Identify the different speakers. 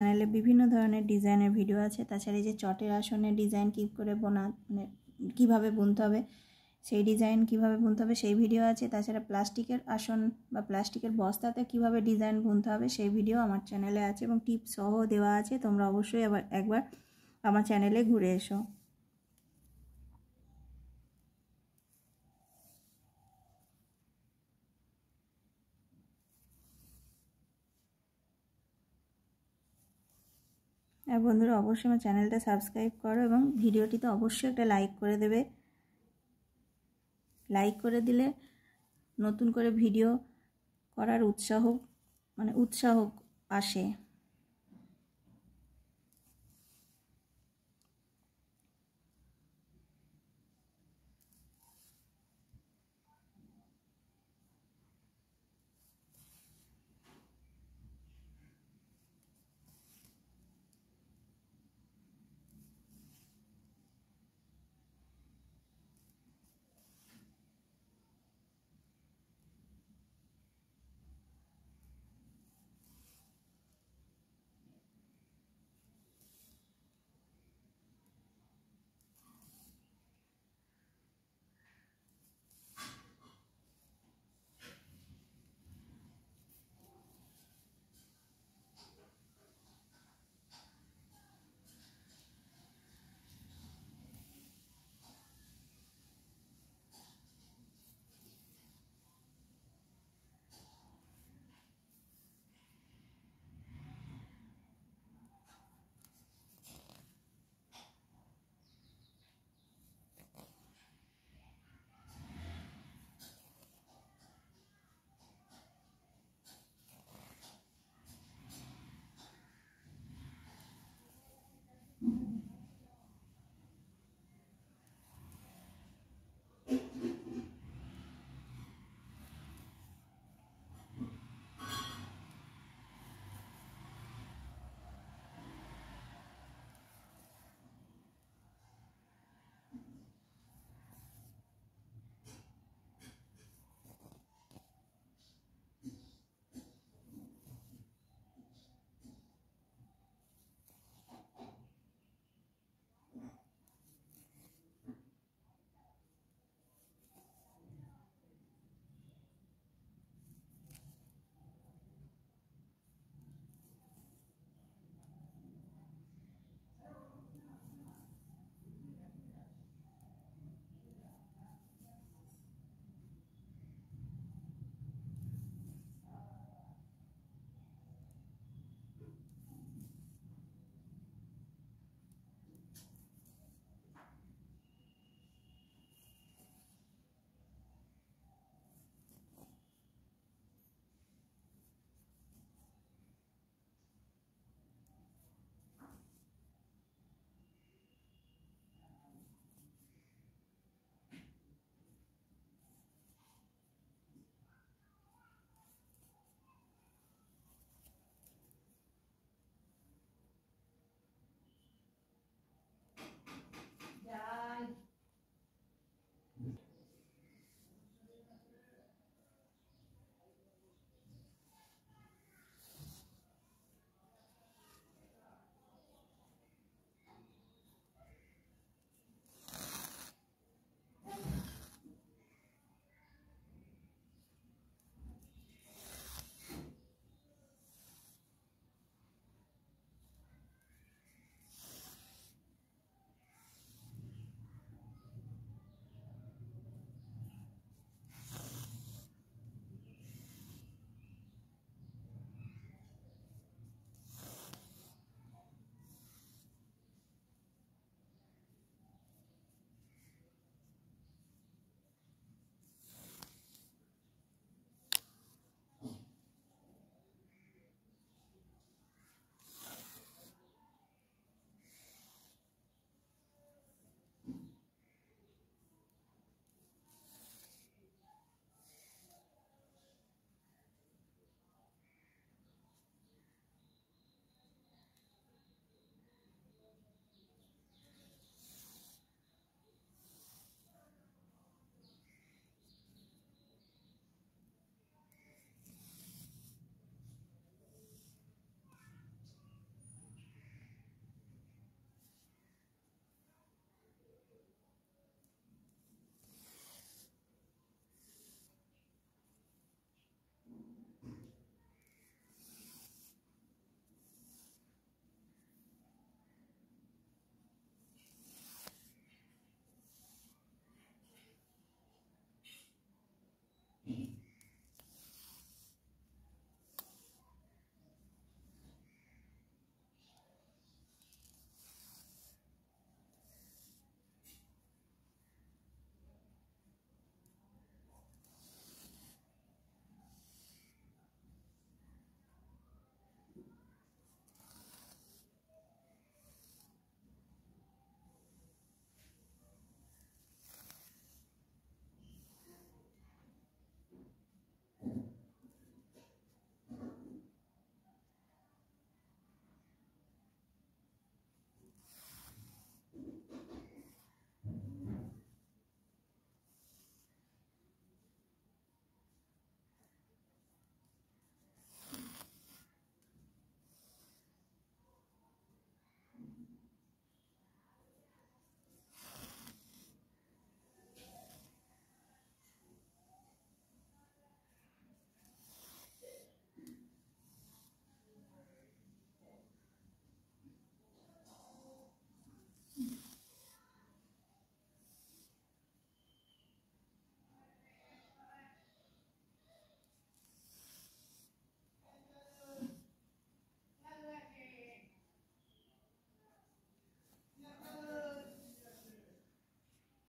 Speaker 1: চ্যানেলে বিভিন্ন ধরনের ডিজাইনের ভিডিও আছে তাছাড়া এই যে চটের আসনের ডিজাইন কী করে বোনা মানে কীভাবে বুনতে হবে সেই ডিজাইন কিভাবে বুনতে হবে সেই ভিডিও আছে তাছাড়া প্লাস্টিকের আসন বা প্লাস্টিকের বস্তাতে কিভাবে ডিজাইন বুনতে হবে সেই ভিডিও আমার চ্যানেলে আছে এবং টিপসহ দেওয়া আছে তোমরা অবশ্যই আবার একবার আমার চ্যানেলে ঘুরে এসো আর হ্যাঁ বন্ধুরা অবশ্যই আমার চ্যানেলটা সাবস্ক্রাইব করো এবং ভিডিওটি তো অবশ্যই একটা লাইক করে দেবে লাইক করে দিলে নতুন করে ভিডিও করার উৎসাহ মানে উৎসাহ আসে